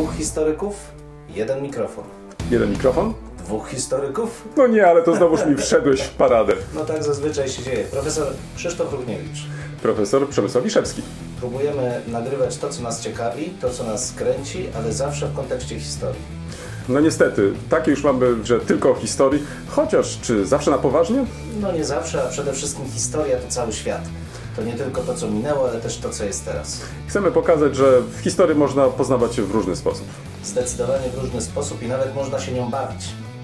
Dwóch historyków, jeden mikrofon. Jeden mikrofon? Dwóch historyków? No nie, ale to znowuż mi wszedłeś w paradę. No tak zazwyczaj się dzieje. Profesor Krzysztof Równiewicz. Profesor Przemysław Wiszewski. Próbujemy nagrywać to, co nas ciekawi, to, co nas kręci, ale zawsze w kontekście historii. No niestety, takie już mamy, że tylko o historii, chociaż czy zawsze na poważnie? No nie zawsze, a przede wszystkim historia to cały świat to nie tylko to, co minęło, ale też to, co jest teraz. Chcemy pokazać, że w historii można poznawać się w różny sposób. Zdecydowanie w różny sposób i nawet można się nią bawić.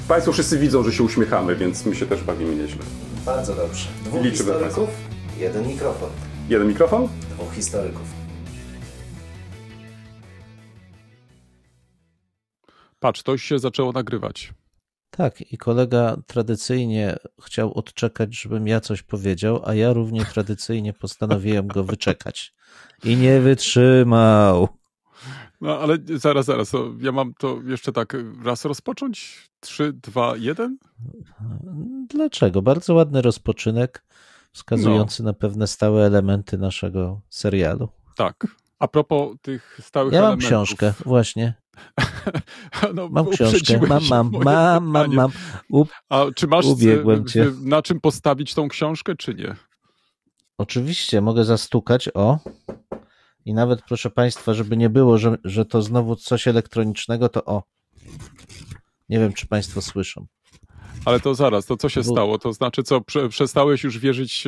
Państwo wszyscy widzą, że się uśmiechamy, więc my się też bawimy nieźle. Bardzo dobrze. Dwóch Liczymy historyków, państwa. jeden mikrofon. Jeden mikrofon? Dwóch historyków. Patrz, to się zaczęło nagrywać. Tak, i kolega tradycyjnie chciał odczekać, żebym ja coś powiedział, a ja równie tradycyjnie postanowiłem go wyczekać. I nie wytrzymał. No ale zaraz, zaraz. Ja mam to jeszcze tak raz rozpocząć? 3, 2, 1? Dlaczego? Bardzo ładny rozpoczynek, wskazujący no. na pewne stałe elementy naszego serialu. Tak. A propos tych stałych elementów. Ja mam książkę, właśnie. No, mam książkę, mam, mam, mam, mam, mam. Up, A czy masz cię. E, e, na czym postawić tą książkę, czy nie? Oczywiście, mogę zastukać, o. I nawet, proszę Państwa, żeby nie było, że, że to znowu coś elektronicznego, to o. Nie wiem, czy Państwo słyszą. Ale to zaraz, to co się stało? To znaczy, co, przestałeś już wierzyć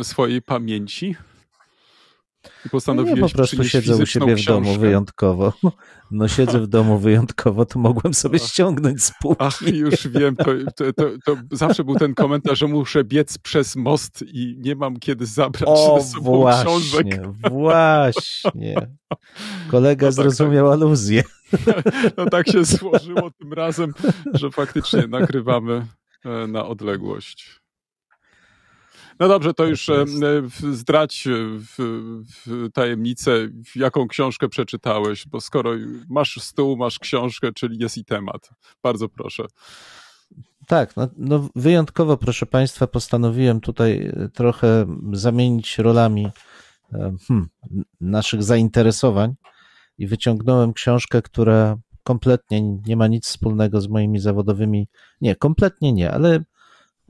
e, swojej pamięci? Postanowiłeś ja po prostu siedzę u siebie w domu wyjątkowo. No siedzę w domu wyjątkowo, to mogłem sobie ściągnąć z półki. Ach, już wiem, to, to, to, to, zawsze był ten komentarz, że muszę biec przez most i nie mam kiedy zabrać o, ze sobą właśnie, książek. właśnie. Kolega no tak, zrozumiał tak. aluzję. No tak się złożyło tym razem, że faktycznie nagrywamy e, na odległość. No dobrze, to tak już e, zdrać e, w, w tajemnicę, jaką książkę przeczytałeś, bo skoro masz stół, masz książkę, czyli jest i temat. Bardzo proszę. Tak, no, no wyjątkowo, proszę Państwa, postanowiłem tutaj e, trochę zamienić rolami hmm, naszych zainteresowań i wyciągnąłem książkę, która kompletnie nie ma nic wspólnego z moimi zawodowymi. Nie, kompletnie nie, ale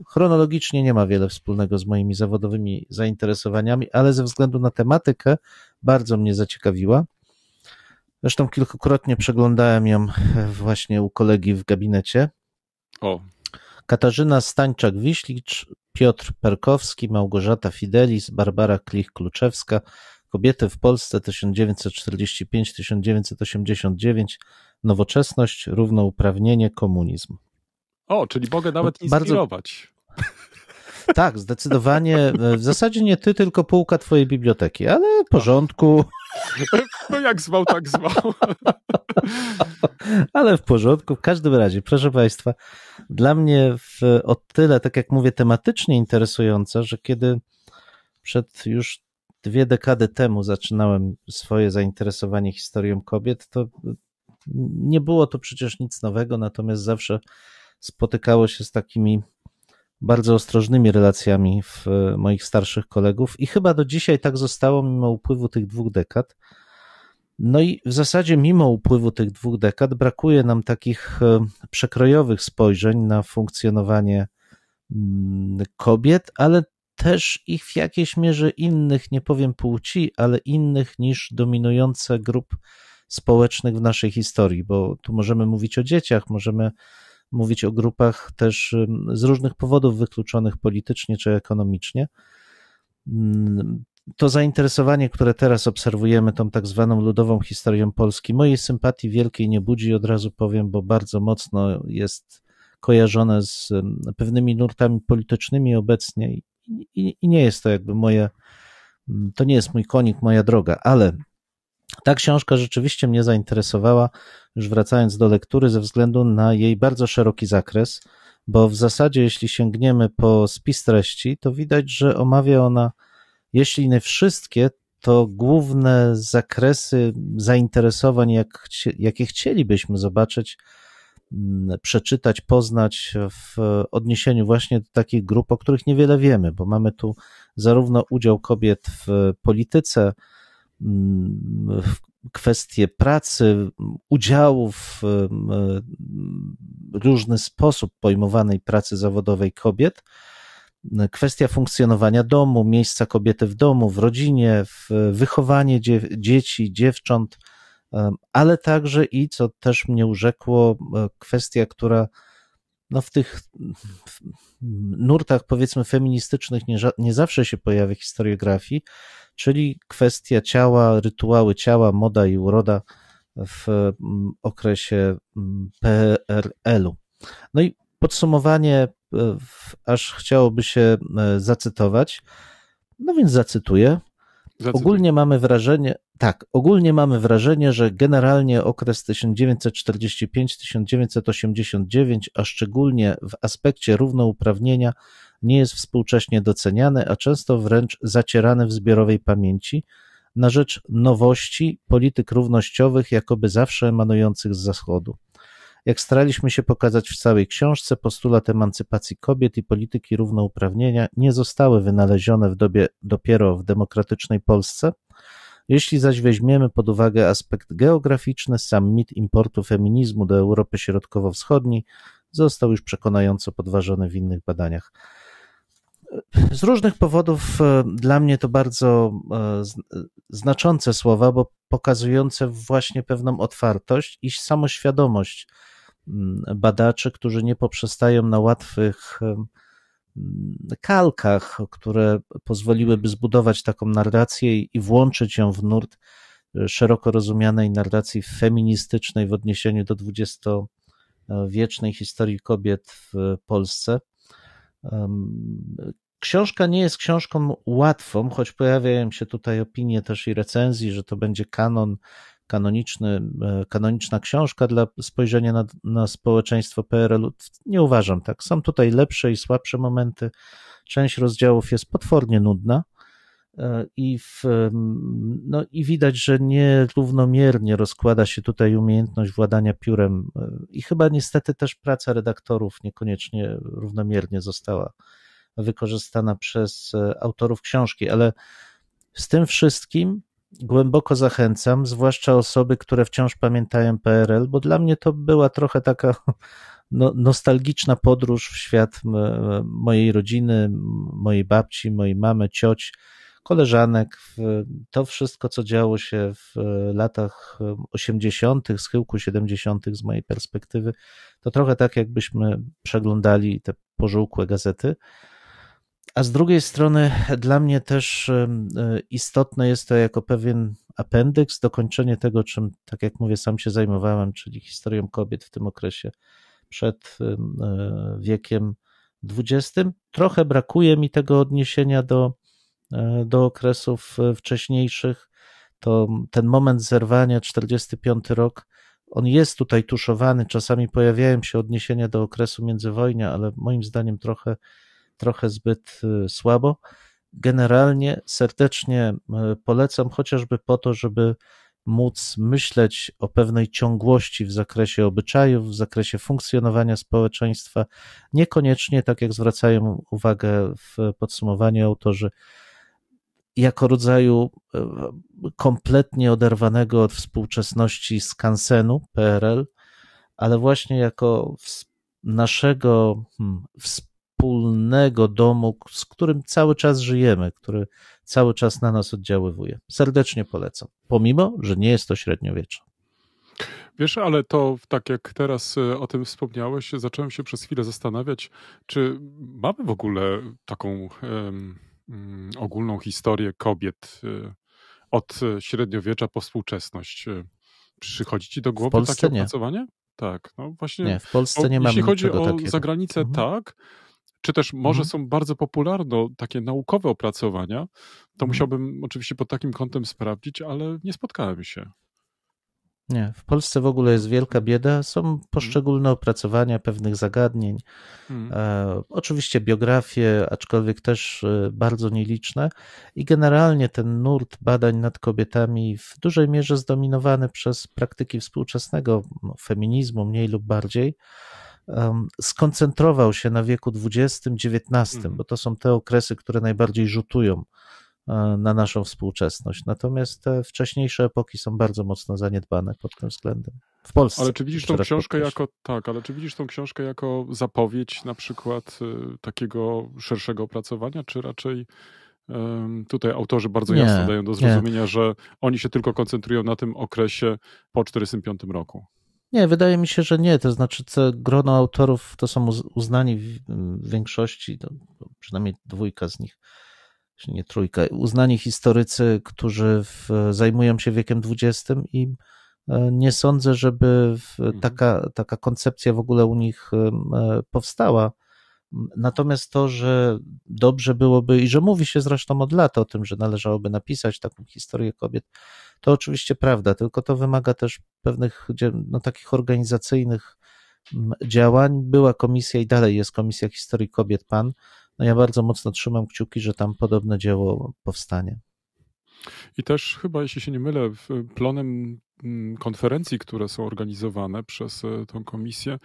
Chronologicznie nie ma wiele wspólnego z moimi zawodowymi zainteresowaniami, ale ze względu na tematykę bardzo mnie zaciekawiła. Zresztą kilkukrotnie przeglądałem ją e, właśnie u kolegi w gabinecie. O. Katarzyna Stańczak-Wiślicz, Piotr Perkowski, Małgorzata Fidelis, Barbara Klich-Kluczewska, Kobiety w Polsce 1945-1989, Nowoczesność, Równouprawnienie, Komunizm. O, czyli mogę nawet inspirować. Bardzo... Tak, zdecydowanie. W zasadzie nie ty, tylko półka twojej biblioteki, ale w tak. porządku. No jak zwał, tak zwał. Ale w porządku, w każdym razie, proszę Państwa, dla mnie w, o tyle, tak jak mówię, tematycznie interesująca, że kiedy przed już dwie dekady temu zaczynałem swoje zainteresowanie historią kobiet, to nie było to przecież nic nowego, natomiast zawsze spotykało się z takimi bardzo ostrożnymi relacjami w e, moich starszych kolegów i chyba do dzisiaj tak zostało mimo upływu tych dwóch dekad. No i w zasadzie mimo upływu tych dwóch dekad brakuje nam takich e, przekrojowych spojrzeń na funkcjonowanie mm, kobiet, ale też ich w jakiejś mierze innych, nie powiem płci, ale innych niż dominujące grup społecznych w naszej historii, bo tu możemy mówić o dzieciach, możemy mówić o grupach też z różnych powodów wykluczonych politycznie czy ekonomicznie. Mm, to zainteresowanie, które teraz obserwujemy tą tak zwaną ludową historią Polski, mojej sympatii wielkiej nie budzi, od razu powiem, bo bardzo mocno jest kojarzone z pewnymi nurtami politycznymi obecnie i, i, i nie jest to jakby moje, to nie jest mój konik, moja droga, ale ta książka rzeczywiście mnie zainteresowała, już wracając do lektury, ze względu na jej bardzo szeroki zakres, bo w zasadzie, jeśli sięgniemy po spis treści, to widać, że omawia ona, jeśli nie wszystkie, to główne zakresy zainteresowań, jak, jakie chcielibyśmy zobaczyć, mm, przeczytać, poznać w odniesieniu właśnie do takich grup, o których niewiele wiemy, bo mamy tu zarówno udział kobiet w polityce, kwestie pracy, udziału w różny sposób pojmowanej pracy zawodowej kobiet, kwestia funkcjonowania domu, miejsca kobiety w domu, w rodzinie, w wychowanie dzie dzieci, dziewcząt, ale także i, co też mnie urzekło, e, kwestia, która no w tych nurtach, powiedzmy, feministycznych nie, nie zawsze się pojawia w historiografii, czyli kwestia ciała, rytuały ciała, moda i uroda w mm, okresie mm, PRL-u. No i podsumowanie, e, aż chciałoby się e, zacytować, no więc zacytuję. Zacytuj. Ogólnie mamy wrażenie, tak, ogólnie mamy wrażenie, że generalnie okres 1945-1989, a szczególnie w aspekcie równouprawnienia, nie jest współcześnie doceniany, a często wręcz zacierany w zbiorowej pamięci na rzecz nowości polityk równościowych, jakoby zawsze emanujących z Zachodu. Jak staraliśmy się pokazać w całej książce, postulat emancypacji kobiet i polityki równouprawnienia nie zostały wynalezione w dobie, dopiero w demokratycznej Polsce. Jeśli zaś weźmiemy pod uwagę aspekt geograficzny, sam mit importu feminizmu do Europy Środkowo-Wschodniej został już przekonająco podważony w innych badaniach z różnych powodów e, dla mnie to bardzo e, e, znaczące słowa, bo pokazujące właśnie pewną otwartość i samoświadomość mm, badaczy, którzy nie poprzestają na łatwych kalkach, które pozwoliłyby zbudować taką narrację i włączyć ją w nurt szeroko rozumianej narracji feministycznej w odniesieniu do wiecznej historii kobiet w Polsce. Książka nie jest książką łatwą, choć pojawiają się tutaj opinie też i recenzji, że to będzie kanon, kanoniczny, e, kanoniczna książka dla spojrzenia na, na społeczeństwo PRL-u. Nie uważam tak. Są tutaj lepsze i słabsze momenty. Część rozdziałów jest potwornie nudna E, i, w, mm, no, i widać, że nierównomiernie rozkłada się tutaj umiejętność władania piórem e, i chyba niestety też praca redaktorów niekoniecznie równomiernie została wykorzystana przez e, autorów książki, ale z tym wszystkim głęboko zachęcam, zwłaszcza osoby, które wciąż pamiętają PRL, bo dla mnie to była trochę taka no, nostalgiczna podróż w świat mojej rodziny, mojej babci, mojej mamy, cioć koleżanek. To wszystko, co działo się w e, latach 80., e, schyłku 70., z mojej perspektywy, to trochę tak, jakbyśmy przeglądali te pożółkłe gazety. A z drugiej strony, dla mnie też e, istotne jest to jako pewien apendyks, dokończenie tego, czym, tak jak mówię, sam się zajmowałem, czyli historią kobiet w tym okresie przed wiekiem XX. Trochę brakuje mi tego odniesienia do E, do okresów e, wcześniejszych, to ten moment zerwania, 45 rok, on jest tutaj tuszowany. Czasami pojawiają się odniesienia do okresu międzywojnia, ale moim zdaniem trochę, trochę zbyt e, słabo. Generalnie serdecznie polecam, chociażby po to, żeby móc myśleć o pewnej ciągłości w zakresie obyczajów, w zakresie funkcjonowania społeczeństwa, niekoniecznie tak jak zwracają uwagę w podsumowaniu autorzy jako rodzaju e, kompletnie oderwanego od współczesności skansenu PRL, ale właśnie jako naszego hmm, wspólnego domu, z którym cały czas żyjemy, który cały czas na nas oddziaływuje. Serdecznie polecam, pomimo, że nie jest to średniowiecze. Wiesz, ale to tak jak teraz e, o tym wspomniałeś, zacząłem się przez chwilę zastanawiać, czy mamy w ogóle taką. Mm, ogólną historię kobiet y, od y, średniowiecza po współczesność. Y, przychodzi ci do głowy takie nie. opracowanie? Tak, no właśnie. Nie, w Polsce o, nie mamy Jeśli chodzi o takiego. zagranicę, mhm. tak. Czy też może mhm. są bardzo popularne takie naukowe opracowania, to mhm. musiałbym oczywiście pod takim kątem sprawdzić, ale nie spotkałem się. Nie, w Polsce w ogóle jest wielka bieda. Są mhm. poszczególne opracowania pewnych zagadnień. Mm. oczywiście biografie, aczkolwiek też e, bardzo nieliczne. I generalnie ten nurt badań nad kobietami w dużej mierze zdominowany przez praktyki współczesnego no, feminizmu, mniej lub bardziej skoncentrował się na wieku XX-XIX, mhm. bo to są te okresy, które najbardziej rzutują E, na naszą współczesność. Natomiast te wcześniejsze epoki są bardzo mocno zaniedbane pod tym względem. W Polsce. Ale czy widzisz tą książkę jako tak, ale czy widzisz tą książkę jako zapowiedź na przykład y, takiego szerszego opracowania, czy raczej y, tutaj autorzy bardzo nie, jasno dają do zrozumienia, nie. że oni się tylko koncentrują na tym okresie po 1945 roku? Nie, wydaje mi się, że nie. To znaczy, to grono autorów to są uznani w większości, to przynajmniej dwójka z nich nie trójkę, uznani historycy, którzy w, zajmują się wiekiem XX i e, nie sądzę, żeby mhm. taka, taka koncepcja w ogóle u nich e, e, powstała. Natomiast to, że dobrze byłoby i że mówi się zresztą od lat o tym, że należałoby napisać taką historię kobiet, to oczywiście prawda, tylko to wymaga też pewnych no, takich organizacyjnych działań. Była komisja i dalej jest Komisja Historii Kobiet PAN, no ja bardzo mocno trzymam kciuki, że tam podobne dzieło powstanie. I też chyba, jeśli się nie mylę, plonem mm, konferencji, które są organizowane przez e, tą komisję,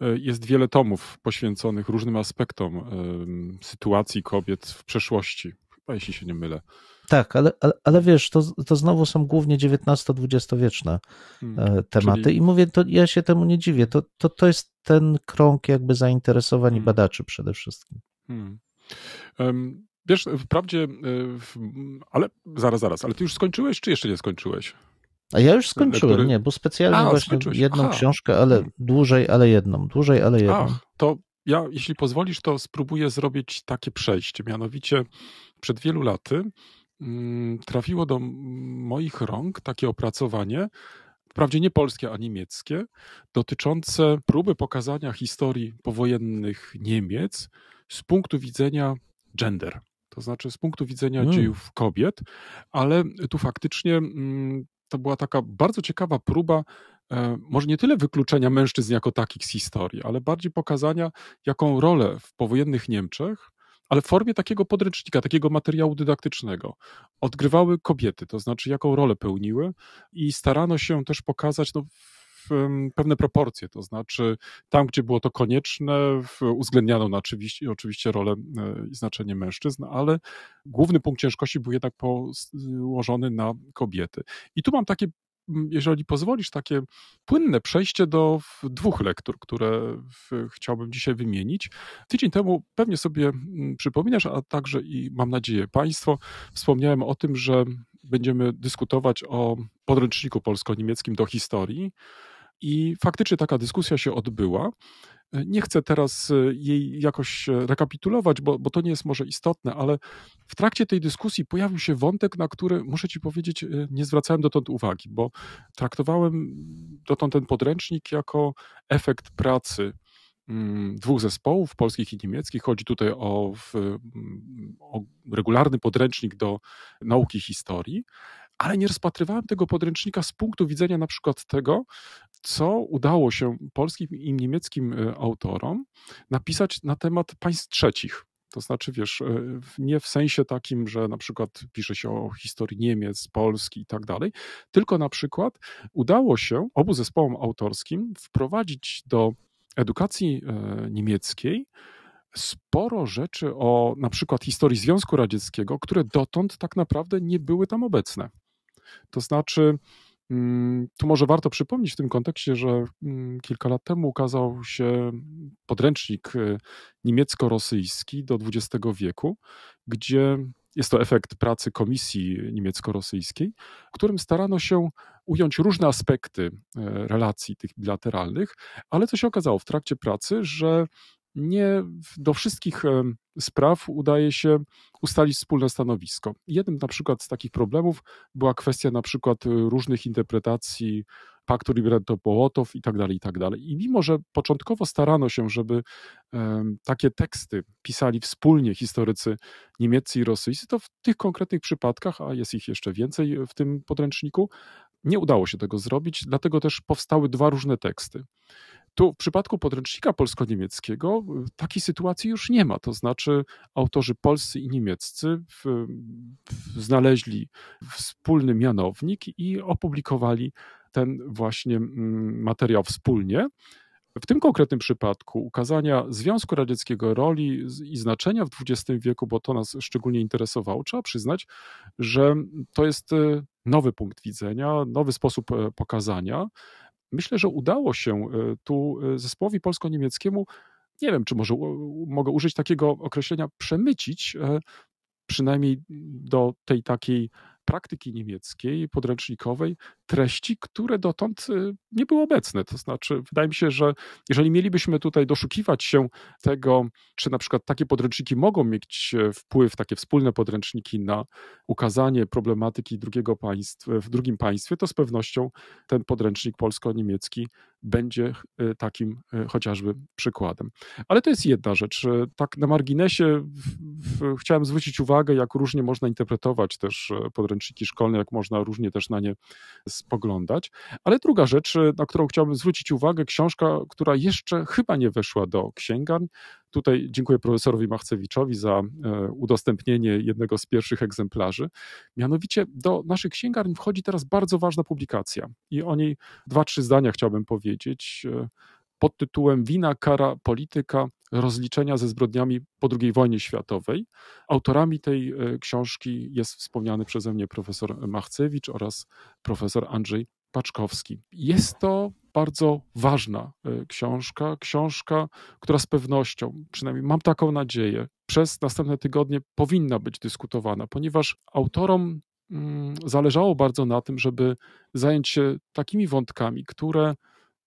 e, jest wiele tomów poświęconych różnym aspektom e, sytuacji kobiet w przeszłości, chyba jeśli się nie mylę. Tak, ale, ale, ale wiesz, to, to znowu są głównie XIX-XX-wieczne hmm, tematy czyli... i mówię, to ja się temu nie dziwię, to, to, to jest ten krąg jakby zainteresowań hmm. badaczy przede wszystkim. Hmm. Um, wiesz, wprawdzie, e, w, ale zaraz, zaraz, ale ty już skończyłeś, czy jeszcze nie skończyłeś? A ja już skończyłem, Lektury... nie, bo specjalnie A, właśnie skończyłeś. jedną Aha. książkę, ale hmm. dłużej, ale jedną, dłużej, ale jedną. Ach, to ja, jeśli pozwolisz, to spróbuję zrobić takie przejście. Mianowicie przed wielu laty mm, trafiło do moich rąk takie opracowanie, wprawdzie nie polskie, a niemieckie, dotyczące próby pokazania historii powojennych Niemiec z punktu widzenia gender, to znaczy z punktu widzenia hmm. dziejów kobiet, ale tu faktycznie mm, to była taka bardzo ciekawa próba, e, może nie tyle wykluczenia mężczyzn jako takich z historii, ale bardziej pokazania, jaką rolę w powojennych Niemczech ale w formie takiego podręcznika, takiego materiału dydaktycznego. Odgrywały kobiety, to znaczy jaką rolę pełniły i starano się też pokazać no, pewne proporcje, to znaczy tam, gdzie było to konieczne, uwzględniano oczywiście, oczywiście rolę e, i znaczenie mężczyzn, ale główny punkt ciężkości był jednak położony na kobiety. I tu mam takie jeżeli pozwolisz, takie płynne przejście do dwóch lektur, które chciałbym dzisiaj wymienić. Tydzień temu pewnie sobie przypominasz, a także i mam nadzieję Państwo, wspomniałem o tym, że będziemy dyskutować o podręczniku polsko-niemieckim do historii. I faktycznie taka dyskusja się odbyła. E, nie chcę teraz e, jej jakoś e, rekapitulować, bo, bo to nie jest może istotne, ale w trakcie tej dyskusji pojawił się wątek, na który muszę Ci powiedzieć, nie zwracałem dotąd uwagi, bo traktowałem dotąd ten podręcznik jako efekt pracy mm, dwóch zespołów, polskich i niemieckich. Chodzi tutaj o, mm, o regularny podręcznik do nauki historii ale nie rozpatrywałem tego podręcznika z punktu widzenia na przykład tego, co udało się polskim i niemieckim e, autorom napisać na temat państw trzecich. To znaczy, wiesz, e, nie w sensie takim, że na przykład pisze się o historii Niemiec, Polski i tak dalej, tylko na przykład udało się obu zespołom autorskim wprowadzić do edukacji e, niemieckiej sporo rzeczy o na przykład historii Związku Radzieckiego, które dotąd tak naprawdę nie były tam obecne. To znaczy, Mm, tu może warto przypomnieć w tym kontekście, że mm, kilka lat temu ukazał się podręcznik y, niemiecko-rosyjski do XX wieku, gdzie jest to efekt pracy Komisji Niemiecko-Rosyjskiej, w którym starano się ująć różne aspekty y, relacji tych bilateralnych, ale co się okazało w trakcie pracy, że nie do wszystkich spraw udaje się ustalić wspólne stanowisko. Jednym na przykład z takich problemów była kwestia na przykład y, różnych interpretacji paktu ribbentrop połotow i tak dalej, i tak dalej. I mimo, że początkowo starano się, żeby takie teksty pisali wspólnie historycy niemieccy i rosyjscy, to w tych konkretnych przypadkach, a jest ich jeszcze więcej w tym podręczniku, nie udało się tego zrobić, dlatego też powstały dwa różne teksty. Tu w przypadku podręcznika polsko-niemieckiego e, takiej sytuacji już nie ma. To znaczy, autorzy polscy i niemieccy w, w znaleźli wspólny mianownik i opublikowali ten właśnie mm, materiał wspólnie. W tym konkretnym przypadku ukazania Związku Radzieckiego roli i znaczenia w XX wieku, bo to nas szczególnie interesowało, trzeba przyznać, że to jest e, nowy punkt widzenia, nowy sposób e, pokazania myślę, że udało się e, tu e, zespołowi polsko-niemieckiemu, nie wiem, czy może mogę użyć takiego określenia, przemycić e, przynajmniej do tej takiej praktyki niemieckiej, podręcznikowej, treści, które dotąd y, nie były obecne. To znaczy, wydaje mi się, że jeżeli mielibyśmy tutaj doszukiwać się tego, czy na przykład takie podręczniki mogą mieć e, wpływ, takie wspólne podręczniki na ukazanie problematyki drugiego państwa, e, w drugim państwie, to z pewnością ten podręcznik polsko-niemiecki będzie e, takim chociażby przykładem. Ale to jest jedna rzecz. Tak na marginesie w, w, chciałem zwrócić uwagę, jak różnie można interpretować też podręczniki szkolne, jak można różnie też na nie spoglądać. Ale druga rzecz, y, na którą chciałbym zwrócić uwagę, książka, która jeszcze chyba nie weszła do księgarni. Tutaj dziękuję profesorowi Machcewiczowi za e, udostępnienie jednego z pierwszych egzemplarzy. Mianowicie do naszych księgarni wchodzi teraz bardzo ważna publikacja i o niej dwa, trzy zdania chciałbym powiedzieć. E, pod tytułem Wina, kara, polityka, rozliczenia ze zbrodniami po II wojnie światowej. Autorami tej e, książki jest wspomniany przeze mnie profesor Machcewicz oraz profesor Andrzej Paczkowski. Jest to bardzo ważna e, książka, książka, która z pewnością, przynajmniej mam taką nadzieję, przez następne tygodnie powinna być dyskutowana, ponieważ autorom mm, zależało bardzo na tym, żeby zająć się takimi wątkami, które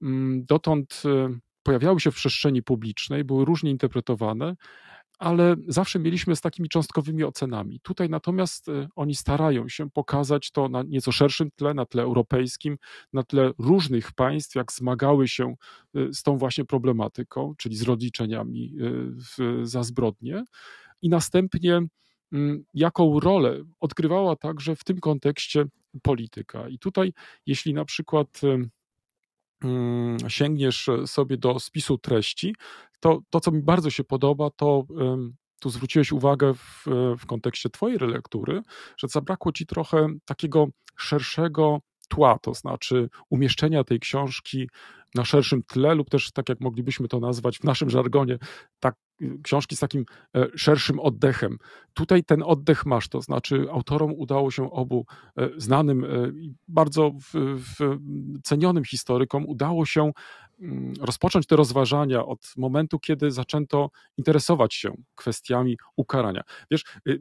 Mm, dotąd y, pojawiały się w przestrzeni publicznej, były różnie interpretowane, ale zawsze mieliśmy z takimi cząstkowymi ocenami. Tutaj natomiast y, oni starają się pokazać to na nieco szerszym tle, na tle europejskim, na tle różnych państw, jak zmagały się y, z tą właśnie problematyką, czyli z rozliczeniami za zbrodnie. I następnie mm, jaką rolę odgrywała także w tym kontekście polityka. I tutaj, jeśli na przykład Mm, sięgniesz e, sobie do spisu treści, to to, co mi bardzo się podoba, to tu zwróciłeś uwagę w, e, w kontekście Twojej relektury, że zabrakło Ci trochę takiego szerszego tła, to znaczy umieszczenia tej książki na szerszym tle, lub też tak jak moglibyśmy to nazwać w naszym żargonie, tak, książki z takim e, szerszym oddechem. Tutaj ten oddech masz, to znaczy autorom udało się obu e, znanym, e, bardzo w, w cenionym historykom, udało się mm, rozpocząć te rozważania od momentu, kiedy zaczęto interesować się kwestiami ukarania. Wiesz, y,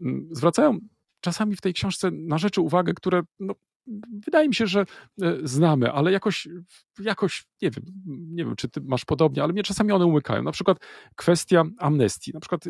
mm, zwracają czasami w tej książce na rzeczy uwagę, które no, wydaje mi się, że e, znamy, ale jakoś, jakoś nie wiem, nie wiem, czy ty masz podobnie, ale mnie czasami one umykają. Na przykład kwestia amnestii. Na przykład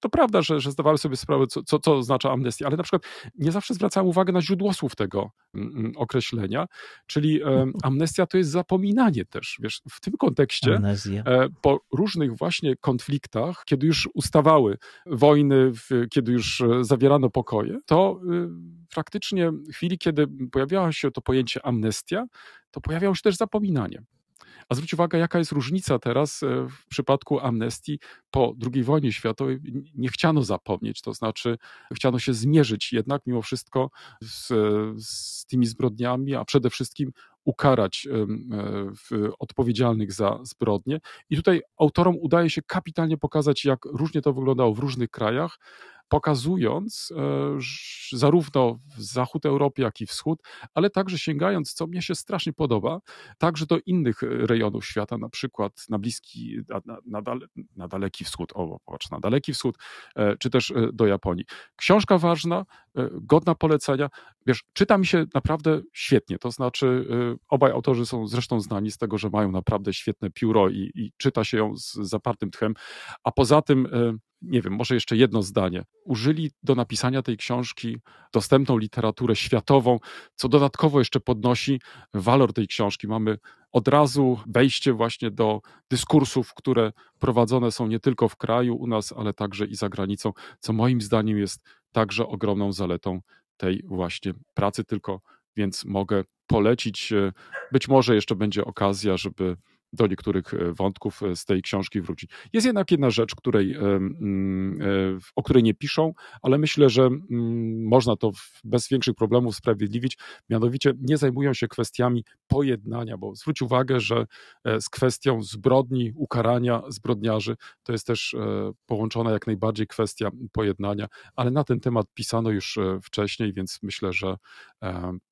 to prawda, że, że zdawałem sobie sprawę, co, co, co oznacza amnestia, ale na przykład nie zawsze zwracałem uwagę na źródło słów tego mm, mm, określenia, czyli e, amnestia to jest zapominanie też, wiesz, w tym kontekście Amnezja. E, po różnych właśnie konfliktach, kiedy już ustawały wojny, kiedy już zawierano pokoje, to y, praktycznie w chwili, kiedy pojawiało się to pojęcie amnestia, to pojawiało się też zapominanie. A zwróć uwagę, jaka jest różnica teraz e, w przypadku amnestii po II wojnie światowej. Nie chciano zapomnieć, to znaczy chciano się zmierzyć jednak mimo wszystko z, e, z tymi zbrodniami, a przede wszystkim ukarać e, odpowiedzialnych za zbrodnie. I tutaj autorom udaje się kapitalnie pokazać, jak różnie to wyglądało w różnych krajach pokazując e, zarówno zachód Europy, jak i wschód, ale także sięgając, co mnie się strasznie podoba, także do innych e, rejonów świata, na przykład na bliski, na, na, na daleki wschód, o patrz, na daleki wschód, e, czy też do Japonii. Książka ważna, godna polecenia. Wiesz, czyta mi się naprawdę świetnie, to znaczy obaj autorzy są zresztą znani z tego, że mają naprawdę świetne pióro i, i czyta się ją z zapartym tchem, a poza tym, nie wiem, może jeszcze jedno zdanie użyli do napisania tej książki dostępną literaturę światową, co dodatkowo jeszcze podnosi walor tej książki. Mamy od razu wejście właśnie do dyskursów, które prowadzone są nie tylko w kraju u nas, ale także i za granicą, co moim zdaniem jest także ogromną zaletą tej właśnie pracy. Tylko więc mogę polecić. E, być może jeszcze będzie okazja, żeby do niektórych e, wątków e, z tej książki wrócić. Jest jednak jedna rzecz, której, e, o której nie piszą, ale myślę, że mm, można to bez większych problemów sprawiedliwić. Mianowicie nie zajmują się kwestiami pojednania, bo zwróć uwagę, że z kwestią zbrodni, ukarania zbrodniarzy to jest też połączona jak najbardziej kwestia pojednania, ale na ten temat pisano już wcześniej, więc myślę, że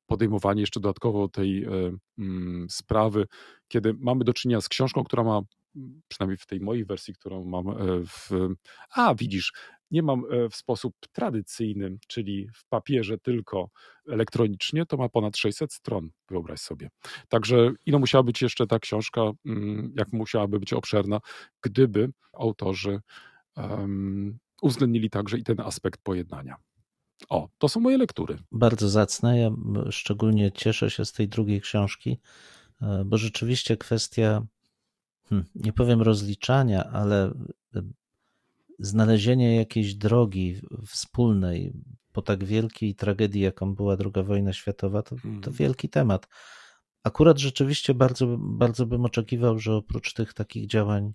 podejmowanie jeszcze dodatkowo tej e, mm, sprawy, kiedy mamy do czynienia z książką, która ma przynajmniej w tej mojej wersji, którą mam e, w. A, widzisz, nie mam e, w sposób tradycyjny, czyli w papierze tylko elektronicznie, to ma ponad 600 stron, wyobraź sobie. Także ile musiała być jeszcze ta książka, mm, jak musiałaby być obszerna, gdyby autorzy um, uwzględnili także i ten aspekt pojednania. O, to są moje lektury. Bardzo zacne. Ja szczególnie cieszę się z tej drugiej książki, e, bo rzeczywiście kwestia, hmm, nie powiem rozliczania, ale e, znalezienie jakiejś drogi wspólnej po tak wielkiej tragedii, jaką była II wojna światowa, to, to hmm. wielki temat. Akurat rzeczywiście bardzo, bardzo bym oczekiwał, że oprócz tych takich działań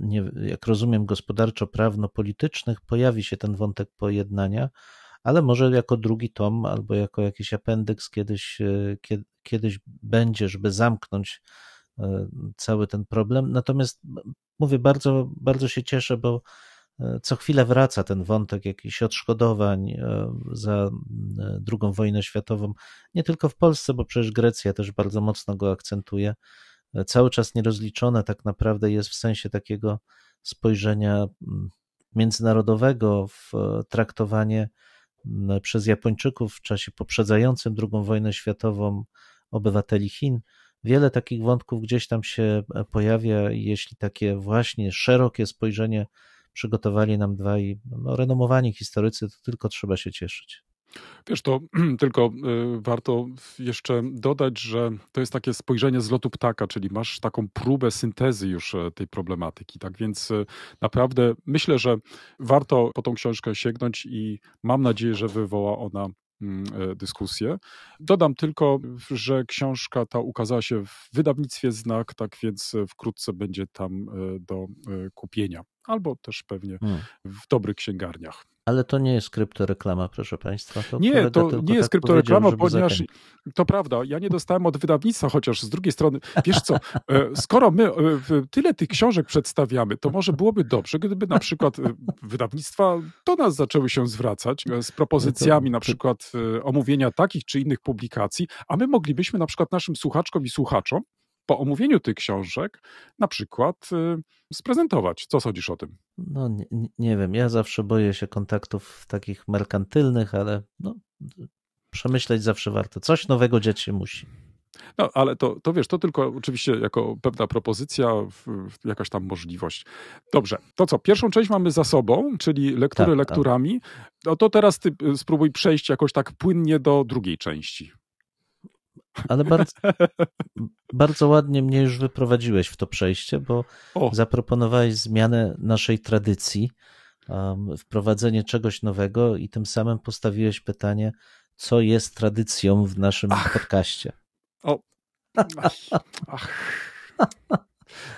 nie, jak rozumiem, gospodarczo-prawno-politycznych pojawi się ten wątek pojednania, ale może jako drugi tom albo jako jakiś apendyks kiedyś, e, kiedyś będzie, żeby zamknąć e, cały ten problem. Natomiast mówię, bardzo, bardzo się cieszę, bo e, co chwilę wraca ten wątek jakichś odszkodowań za II wojnę światową, nie tylko w Polsce, bo przecież Grecja też bardzo mocno go akcentuje cały czas nierozliczone, tak naprawdę jest w sensie takiego spojrzenia mm, międzynarodowego w e, traktowanie mm, przez Japończyków w czasie poprzedzającym II wojnę światową obywateli Chin. Wiele takich wątków gdzieś tam się e, pojawia, jeśli takie właśnie szerokie spojrzenie przygotowali nam dwaj no, renomowani historycy, to tylko trzeba się cieszyć. Wiesz, to tylko y, warto jeszcze dodać, że to jest takie spojrzenie z lotu ptaka, czyli masz taką próbę syntezy już e, tej problematyki. Tak więc e, naprawdę myślę, że warto po tą książkę sięgnąć i mam nadzieję, że wywoła ona mm, e, dyskusję. Dodam tylko, że książka ta ukazała się w wydawnictwie Znak, tak więc wkrótce będzie tam do kupienia, albo też pewnie hmm. w dobrych księgarniach. Ale to nie jest kryptoreklama, proszę Państwa. To nie, to nie jest tak kryptoreklama, ponieważ to prawda, ja nie dostałem od wydawnictwa, chociaż z drugiej strony, wiesz co, e, skoro my e, tyle tych książek przedstawiamy, to może byłoby dobrze, gdyby na przykład e, wydawnictwa do nas zaczęły się zwracać z propozycjami na przykład omówienia takich czy innych publikacji, a my moglibyśmy na przykład naszym słuchaczkom i słuchaczom po omówieniu tych książek na przykład y, sprezentować. Co sądzisz o tym? No nie, nie wiem, ja zawsze boję się kontaktów takich merkantylnych, ale no, przemyśleć zawsze warto. Coś nowego dziać się musi. No, ale to, to wiesz, to tylko oczywiście jako pewna propozycja, jakaś tam możliwość. Dobrze, to co? Pierwszą część mamy za sobą, czyli lektury tak, tak. lekturami. Tak. No to teraz ty y, spróbuj przejść jakoś tak płynnie do drugiej części ale bardzo, bardzo ładnie mnie już wyprowadziłeś w to przejście, bo o. zaproponowałeś zmianę naszej tradycji, um, wprowadzenie czegoś nowego i tym samym postawiłeś pytanie, co jest tradycją w naszym Ach. podcaście. O. Ach. Ach.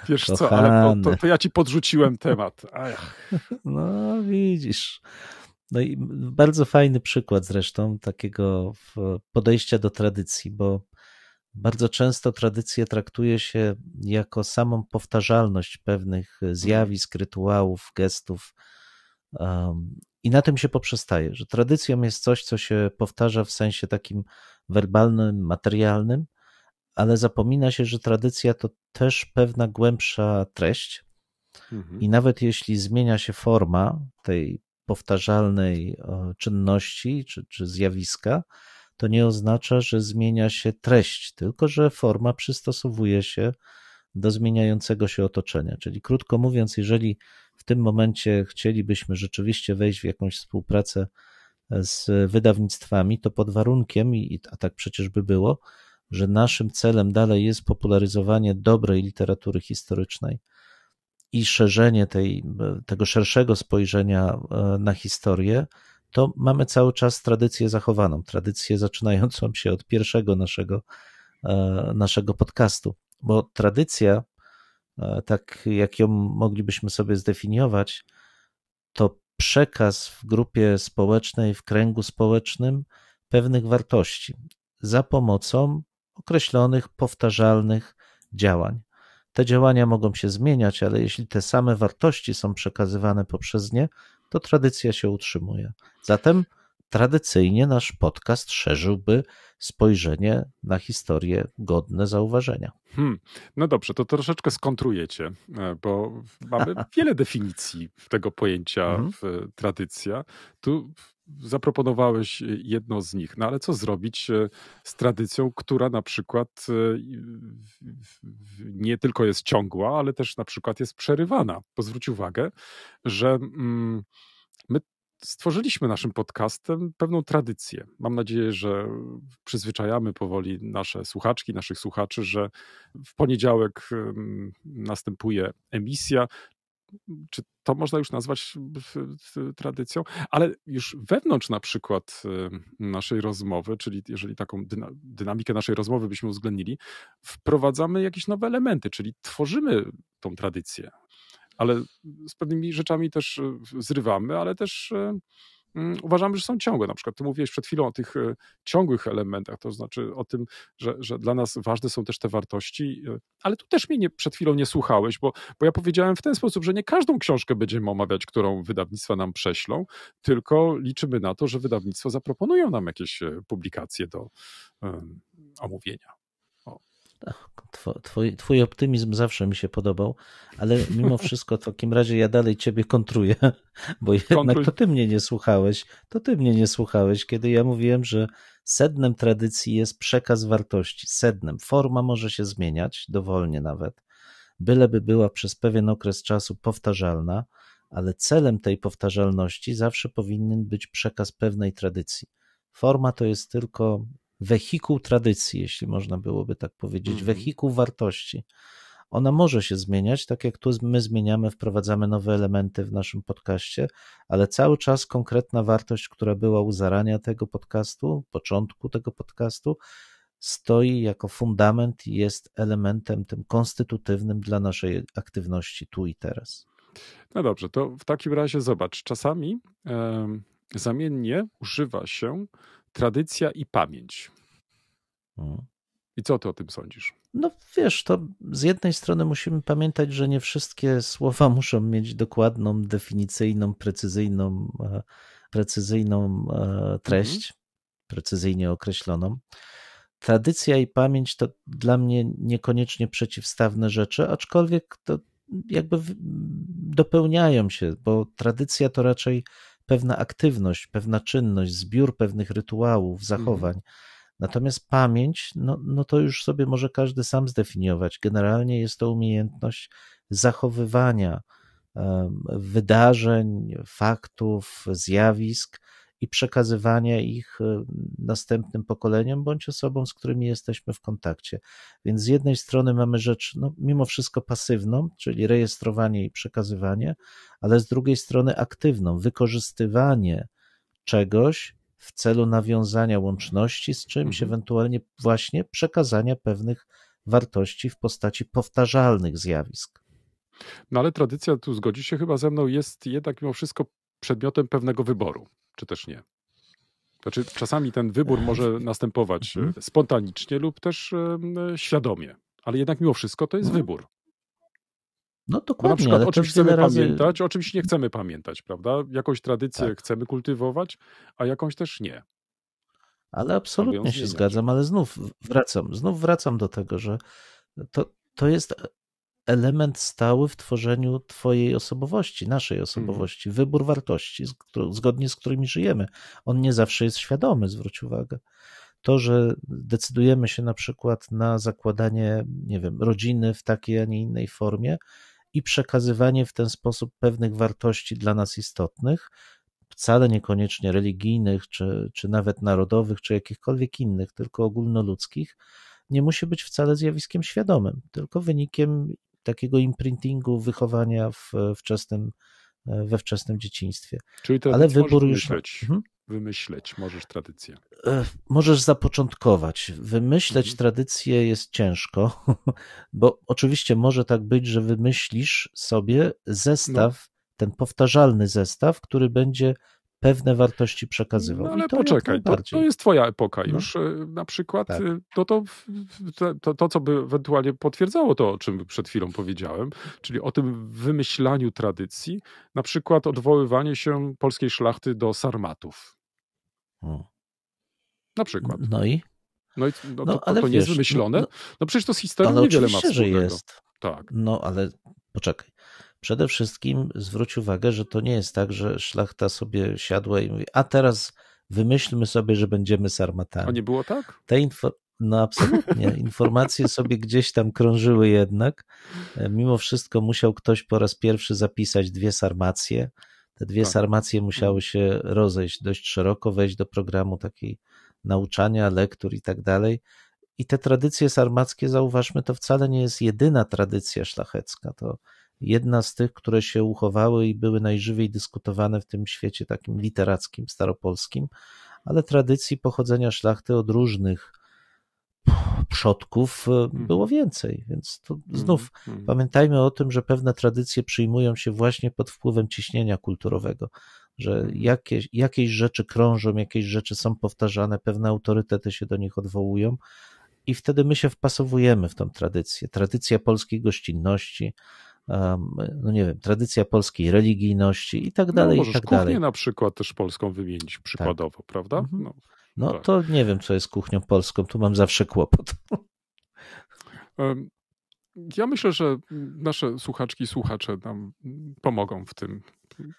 Wiesz Kochany. co, ale to, to, to, ja ci podrzuciłem temat. Ach. No widzisz. No i bardzo fajny przykład zresztą takiego podejścia do tradycji, bo bardzo często tradycję traktuje się jako samą powtarzalność pewnych mhm. zjawisk, rytuałów, gestów. I na tym się poprzestaje, że tradycją jest coś, co się powtarza w sensie takim werbalnym, materialnym, ale zapomina się, że tradycja to też pewna głębsza treść. Mhm. I nawet jeśli zmienia się forma tej powtarzalnej czynności czy, czy zjawiska, to nie oznacza, że zmienia się treść, tylko że forma przystosowuje się do zmieniającego się otoczenia. Czyli krótko mówiąc, jeżeli w tym momencie chcielibyśmy rzeczywiście wejść w jakąś współpracę e, z wydawnictwami, to pod warunkiem, a tak przecież by było, że naszym celem dalej jest popularyzowanie dobrej literatury historycznej i szerzenie tej, e, tego szerszego spojrzenia e, na historię, to mamy cały czas tradycję zachowaną, tradycję zaczynającą się od pierwszego naszego, e, naszego podcastu, bo tradycja, e, tak jak ją moglibyśmy sobie zdefiniować, to przekaz w grupie społecznej, w kręgu społecznym pewnych wartości za pomocą określonych, powtarzalnych działań. Te działania mogą się zmieniać, ale jeśli te same wartości są przekazywane poprzez nie, to tradycja się utrzymuje. Zatem tradycyjnie nasz podcast szerzyłby spojrzenie na historię godne zauważenia. Hmm. No dobrze, to troszeczkę skontrujecie, e, bo mamy wiele definicji tego pojęcia mhm. w tradycja. Tu zaproponowałeś y, jedno z nich, no ale co zrobić y, z tradycją, która na przykład y, nie tylko jest ciągła, ale też na przykład jest przerywana. Bo zwróć uwagę, że mm, my stworzyliśmy naszym podcastem pewną tradycję. Mam nadzieję, że przyzwyczajamy powoli nasze słuchaczki, naszych słuchaczy, że w poniedziałek następuje emisja, czy to można już nazwać tradycją, ale już wewnątrz na przykład y, naszej rozmowy, czyli jeżeli taką dyna dynamikę naszej rozmowy byśmy uwzględnili, wprowadzamy jakieś nowe elementy, czyli tworzymy tą tradycję, ale z pewnymi rzeczami też y, zrywamy, ale też y, Mm, uważamy, że są ciągłe. Na przykład ty mówiłeś przed chwilą o tych e, ciągłych elementach, to znaczy o tym, że, że dla nas ważne są też te wartości, e, ale tu też mnie nie, przed chwilą nie słuchałeś, bo, bo ja powiedziałem w ten sposób, że nie każdą książkę będziemy omawiać, którą wydawnictwa nam prześlą, tylko liczymy na to, że wydawnictwo zaproponują nam jakieś e, publikacje do um, omówienia. Twój, twój optymizm zawsze mi się podobał, ale mimo wszystko w takim razie ja dalej ciebie kontruję, bo jednak Kontruj. to ty mnie nie słuchałeś, to ty mnie nie słuchałeś, kiedy ja mówiłem, że sednem tradycji jest przekaz wartości, sednem. Forma może się zmieniać, dowolnie nawet, byleby była przez pewien okres czasu powtarzalna, ale celem tej powtarzalności zawsze powinien być przekaz pewnej tradycji. Forma to jest tylko wehikuł tradycji, jeśli można byłoby tak powiedzieć, mm wehikuł wartości. Ona może się zmieniać, tak jak tu my zmieniamy, wprowadzamy nowe elementy w naszym podcaście, ale cały czas konkretna wartość, która była u zarania tego podcastu, początku tego podcastu, stoi jako fundament i jest elementem tym konstytutywnym dla naszej aktywności tu i teraz. No dobrze, to w takim razie zobacz, czasami e, zamiennie używa się tradycja i pamięć. I co ty o tym sądzisz? No wiesz, to z jednej strony musimy pamiętać, że nie wszystkie słowa muszą mieć dokładną, definicyjną, precyzyjną, e, precyzyjną e, treść, mhm. precyzyjnie określoną. Tradycja i pamięć to dla mnie niekoniecznie przeciwstawne rzeczy, aczkolwiek to jakby dopełniają się, bo tradycja to raczej pewna aktywność, pewna czynność, zbiór pewnych rytuałów, mhm. zachowań. Natomiast pamięć, no, no to już sobie może każdy sam zdefiniować. Generalnie jest to umiejętność zachowywania wydarzeń, faktów, zjawisk i przekazywania ich y, następnym pokoleniom bądź osobom, z którymi jesteśmy w kontakcie. Więc z jednej strony mamy rzecz, no, mimo wszystko pasywną, czyli rejestrowanie i przekazywanie, ale z drugiej strony aktywną, wykorzystywanie czegoś w celu nawiązania łączności z czymś, mhm. ewentualnie właśnie przekazania pewnych wartości w postaci powtarzalnych zjawisk. No ale tradycja, tu zgodzi się chyba ze mną, jest jednak mimo wszystko przedmiotem pewnego wyboru, czy też nie. Znaczy, czasami ten wybór może następować e, mhm. spontanicznie lub też e, świadomie, ale jednak mimo wszystko to jest mhm. wybór. No dokładnie. Bo na przykład o czymś chcemy razy... pamiętać, o czymś nie chcemy pamiętać, prawda? Jakąś tradycję tak. chcemy kultywować, a jakąś też nie. Ale absolutnie się zgadzam, ale znów wracam, znów wracam do tego, że to, to jest e, element stały w tworzeniu Twojej osobowości, naszej mhm. osobowości, mhm. wybór wartości, zgodnie z którymi żyjemy. On nie zawsze jest świadomy, zwróć uwagę. To, że decydujemy się na przykład na zakładanie, nie wiem, rodziny w takiej, a nie innej formie i przekazywanie w ten sposób pewnych wartości dla nas istotnych, wcale niekoniecznie religijnych, czy, czy nawet narodowych, czy jakichkolwiek innych, tylko ogólnoludzkich, nie musi być wcale zjawiskiem świadomym, tylko wynikiem takiego imprintingu wychowania w wczesnym, e, we wczesnym dzieciństwie. Czyli Ale wybór już. Myśleć. Mhm. Wymyśleć możesz tradycję. E, możesz zapoczątkować. Wymyśleć mhm. tradycję jest ciężko, bo oczywiście może tak być, że wymyślisz sobie no. zestaw, no. ten powtarzalny zestaw, który będzie pewne wartości przekazywał. No ale poczekaj, to, to, jest twoja epoka no. już. E, na przykład tak. E, no to, to, to, to, co by ewentualnie potwierdzało to, o czym przed chwilą powiedziałem, czyli o tym wymyślaniu tradycji, na przykład odwoływanie się polskiej szlachty do sarmatów. O. Na przykład. No i? No, i, no, no to, ale to wiesz, nie jest no, wymyślone. No, no, przecież to z historii niewiele ma wspólnego. Że jest. Tak. No ale poczekaj. Przede wszystkim zwróć uwagę, że to nie jest tak, że szlachta sobie siadła i mówi, a teraz wymyślmy sobie, że będziemy sarmatami. A nie było tak? Te infor, no absolutnie. Informacje sobie gdzieś tam krążyły jednak. E, mimo wszystko musiał ktoś po raz pierwszy zapisać dwie sarmacje. Te dwie tak. sarmacje musiały mhm. się rozejść dość szeroko, wejść do programu takiej nauczania, lektur i tak dalej. I te tradycje sarmackie, zauważmy, to wcale nie jest jedyna tradycja szlachecka. To jedna z tych, które się uchowały i były najżywiej dyskutowane w tym świecie takim literackim, staropolskim, ale tradycji pochodzenia szlachty od różnych przodków e, mhm. było więcej, więc to mhm, znów mhm. pamiętajmy o tym, że pewne tradycje przyjmują się właśnie pod wpływem ciśnienia kulturowego, że jakieś, jakieś rzeczy krążą, jakieś rzeczy są powtarzane, pewne autorytety się do nich odwołują i wtedy my się wpasowujemy w tą tradycję. Tradycja polskiej gościnności, no nie wiem, tradycja polskiej religijności i tak no, dalej, no, i tak dalej. na przykład też polską wymienić tak. przykładowo, tak. prawda? Mhm. No, no tak. to nie wiem, co jest kuchnią polską, tu mam zawsze kłopot. Ja myślę, że nasze słuchaczki i słuchacze nam pomogą w tym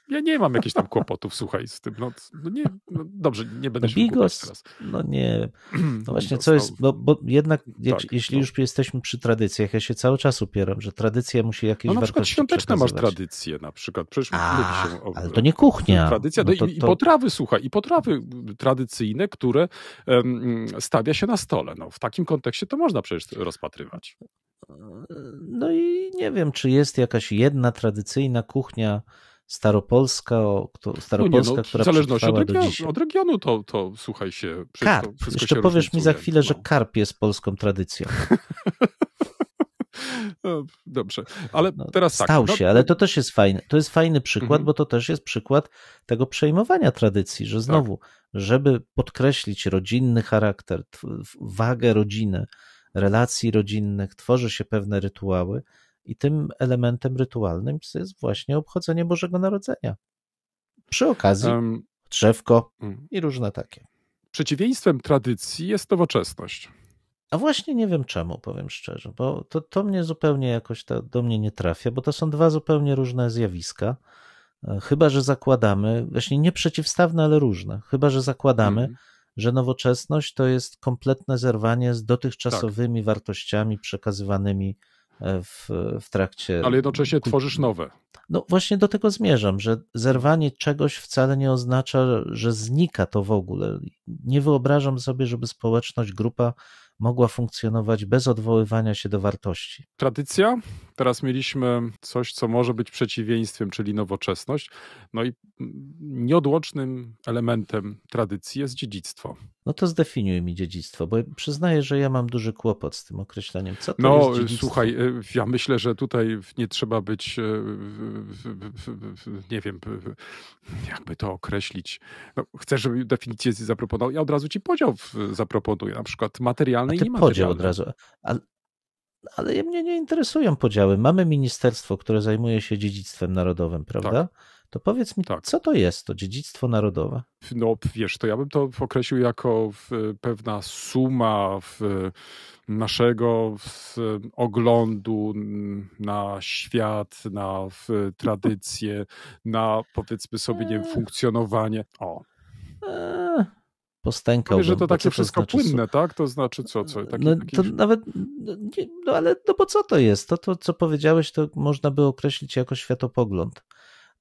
ja nie mam jakichś tam kłopotów, słuchaj, z tym. No, no nie, no dobrze, nie będę no, się Bigos, teraz. No nie, no właśnie, co jest, no. bo, bo jednak tak, jeśli no. już jesteśmy przy tradycjach, ja się cały czas upieram, że tradycja musi jakieś no, na przykład świąteczne masz tradycję na przykład, przecież A, o, ale to nie kuchnia. Tradycja, no to, no to... I, i potrawy, słuchaj, i potrawy tradycyjne, które um, stawia się na stole. No, w takim kontekście to można przecież rozpatrywać. No i nie wiem, czy jest jakaś jedna tradycyjna kuchnia, Staropolska, no Staropolska no nie, która zależności od, do dzisiaj. od regionu, to, to słuchaj się. Karp. To wszystko Jeszcze powiesz mi za chwilę, że no. karp jest polską tradycją. No, dobrze, ale no, teraz tak. Stał się, no... ale to też jest fajny, to jest fajny przykład, mhm. bo to też jest przykład tego przejmowania tradycji, że tak. znowu, tak. żeby podkreślić rodzinny charakter, wagę rodziny, relacji rodzinnych, tworzy się pewne rytuały, i tym elementem rytualnym jest właśnie obchodzenie Bożego Narodzenia. Przy okazji um, drzewko mm. i różne takie. Przeciwieństwem tradycji jest nowoczesność. A właśnie nie wiem czemu, powiem szczerze, bo to, to mnie zupełnie jakoś do mnie nie trafia, bo to są dwa zupełnie różne zjawiska. E, chyba, że zakładamy, właśnie nie przeciwstawne, ale różne, chyba, że zakładamy, mhm. że nowoczesność to jest kompletne zerwanie z dotychczasowymi tak. wartościami przekazywanymi E, w, w trakcie. Ale jednocześnie tworzysz nowe. No właśnie do tego zmierzam, że zerwanie czegoś wcale nie oznacza, że znika to w ogóle. Nie wyobrażam sobie, żeby społeczność, grupa mogła funkcjonować bez odwoływania się do wartości. Tradycja, teraz mieliśmy coś, co może być przeciwieństwem, czyli nowoczesność. No i nieodłącznym elementem tradycji jest dziedzictwo. No to zdefiniuj mi dziedzictwo, bo przyznaję, że ja mam duży kłopot z tym określeniem. Co to no, jest dziedzictwo? słuchaj, e, ja myślę, że tutaj nie trzeba być, e, nie wiem, jakby to określić. No, chcę, żeby definicję zaproponował. Ja od razu ci podział zaproponuję, na przykład materialny no podział od razu. Ale, ale mnie nie interesują podziały. Mamy ministerstwo, które zajmuje się dziedzictwem narodowym, prawda? Tak. To powiedz mi, tak. co to jest to dziedzictwo narodowe? No wiesz, to ja bym to określił jako pewna suma naszego oglądu na świat, na tradycje, na powiedzmy sobie, nie wiem, funkcjonowanie. O. Eee postękał. Mówię, że to takie wszystko znaczy, płynne, tak? To znaczy co? co taki, no, nawet, no, no ale no bo co to jest? To, to, co powiedziałeś, to można by określić jako światopogląd.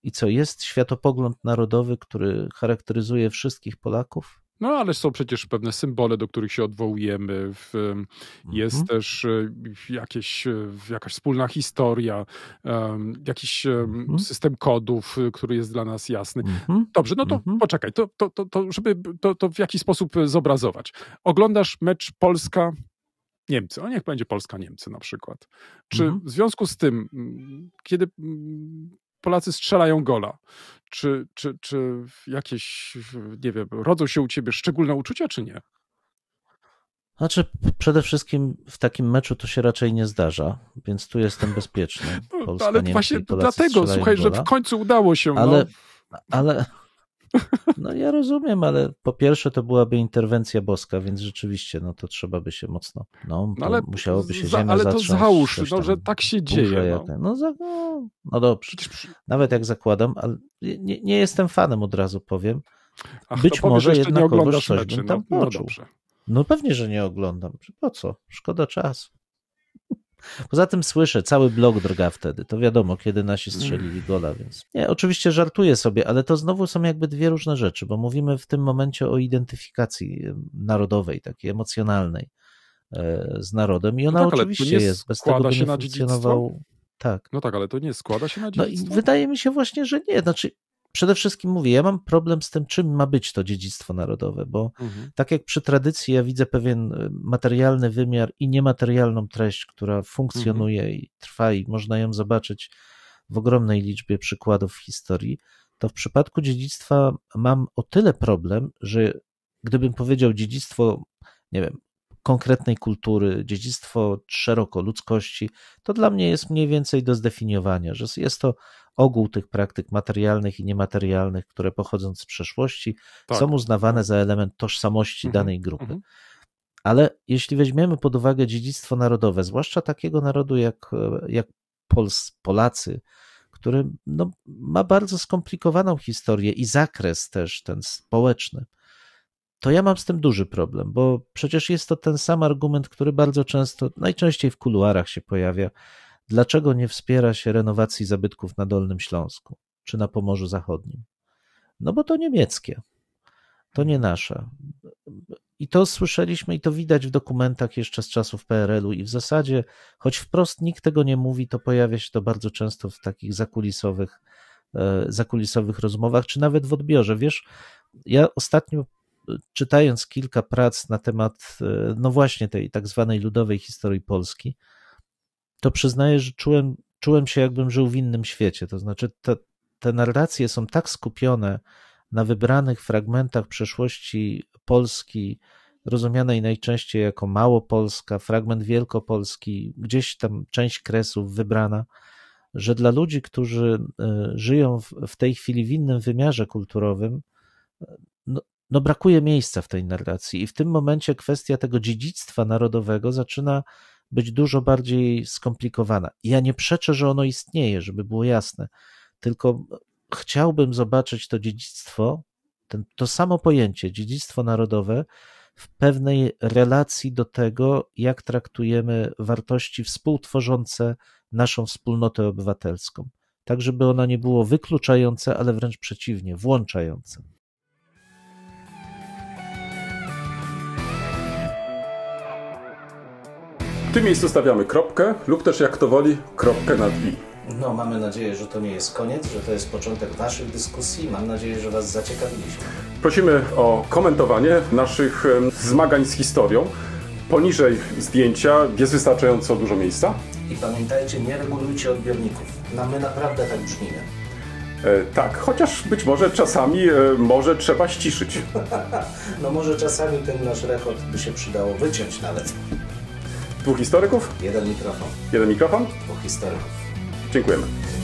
I co jest światopogląd narodowy, który charakteryzuje wszystkich Polaków? No ale są przecież pewne symbole, do których się odwołujemy. Mhm. Jest mhm. też e, jakieś, e, jakaś wspólna historia, jakiś mhm. system kodów, e, który jest dla nas jasny. Mhm. Dobrze, no to mhm. poczekaj, to, to, to, to żeby to, to w jakiś sposób zobrazować. Oglądasz mecz Polska Niemcy, O, niech będzie Polska Niemcy na przykład. Czy mhm. w związku z tym, kiedy Polacy strzelają gola? Czy, czy, czy jakieś, nie wiem, rodzą się u ciebie szczególne uczucia, czy nie? Znaczy, przede wszystkim w takim meczu to się raczej nie zdarza, więc tu jestem bezpieczny. No, Polska, ale Niemcy, właśnie Polacy dlatego, słuchaj, gola. że w końcu udało się. Ale, no. ale, no ja rozumiem, ale po pierwsze to byłaby interwencja boska, więc rzeczywiście no to trzeba by się mocno, no, no ale musiałoby się za, ziemia Ale to załóż, no, że tak się dzieje. No. No, za, no, no, dobrze, nawet jak zakładam, ale nie, nie jestem fanem od razu powiem. Ach, Być może jednakowo coś bym no. tam no, poczuł. No, no pewnie, że nie oglądam. Po co? Szkoda czasu. Poza tym słyszę, cały blok drga wtedy. To wiadomo, kiedy nasi mm. strzelili gola, więc. Nie, oczywiście żartuję sobie, ale to znowu są jakby dwie różne rzeczy, bo mówimy w tym momencie o identyfikacji y, narodowej, takiej emocjonalnej e, z narodem i no ona no tak, oczywiście jest. Bez tego by nie funkcjonował. Tak. No tak, ale to nie składa się na dziedzictwo. No i wydaje mi się właśnie, że nie. Znaczy, przede wszystkim mówię, ja mam problem z tym, czym ma być to dziedzictwo narodowe, bo mhm. tak jak przy tradycji ja widzę pewien y, materialny wymiar i niematerialną treść, która funkcjonuje mhm. i trwa i można ją zobaczyć w ogromnej liczbie przykładów w historii, to w przypadku dziedzictwa mam o tyle problem, że gdybym powiedział dziedzictwo, nie wiem, konkretnej kultury, dziedzictwo szeroko ludzkości, to dla mnie jest mniej więcej do zdefiniowania, że jest to ogół tych praktyk materialnych i niematerialnych, które pochodzą z przeszłości, tak. są uznawane za element tożsamości mhm. danej grupy. Mhm. Ale jeśli weźmiemy pod uwagę dziedzictwo narodowe, zwłaszcza takiego narodu jak, jak Pols, Polacy, który no, ma bardzo skomplikowaną historię i zakres też ten społeczny, to ja mam z tym duży problem, bo przecież jest to ten sam argument, który bardzo często, najczęściej w kuluarach się pojawia, Dlaczego nie wspiera się renowacji zabytków na Dolnym Śląsku czy na Pomorzu Zachodnim? No bo to niemieckie, to nie hmm. nasze. I to słyszeliśmy i to widać w dokumentach jeszcze z czasów PRL-u i w zasadzie, choć wprost nikt tego nie mówi, to pojawia się to bardzo często w takich zakulisowych, e, zakulisowych rozmowach, czy nawet w odbiorze. Wiesz, ja ostatnio e, czytając kilka prac na temat, e, no właśnie tej tak zwanej ludowej historii Polski, to przyznaję, że czułem, czułem się, jakbym żył w innym świecie. To znaczy, te, te narracje są tak skupione na wybranych fragmentach przeszłości Polski, rozumianej najczęściej jako Małopolska, fragment Wielkopolski, gdzieś tam część kresów wybrana, że dla ludzi, którzy e, żyją w tej chwili w innym wymiarze kulturowym, no, no brakuje miejsca w tej narracji. I w tym momencie kwestia tego dziedzictwa narodowego zaczyna być dużo bardziej skomplikowana. Ja nie przeczę, że ono istnieje, żeby było jasne, tylko chciałbym zobaczyć to dziedzictwo, ten, to samo pojęcie, dziedzictwo narodowe, w pewnej relacji do tego, jak traktujemy wartości współtworzące naszą wspólnotę obywatelską. Tak, żeby ono nie było wykluczające, ale wręcz przeciwnie, włączające. W tym miejscu stawiamy kropkę lub też jak to woli kropkę nad i. No, mamy nadzieję, że to nie jest koniec, że to jest początek Waszych dyskusji. Mam nadzieję, że Was zaciekawiliśmy. Prosimy o komentowanie naszych zmagań z historią. Poniżej zdjęcia jest wystarczająco dużo miejsca. I pamiętajcie, nie regulujcie odbiorników. No, my naprawdę tak brzmimy. E, tak, chociaż być może czasami e, może trzeba ściszyć. no może czasami ten nasz rekord by się przydało wyciąć nawet. Dwóch historyków? Jeden mikrofon. Jeden mikrofon? Dwóch historyków. Dziękujemy.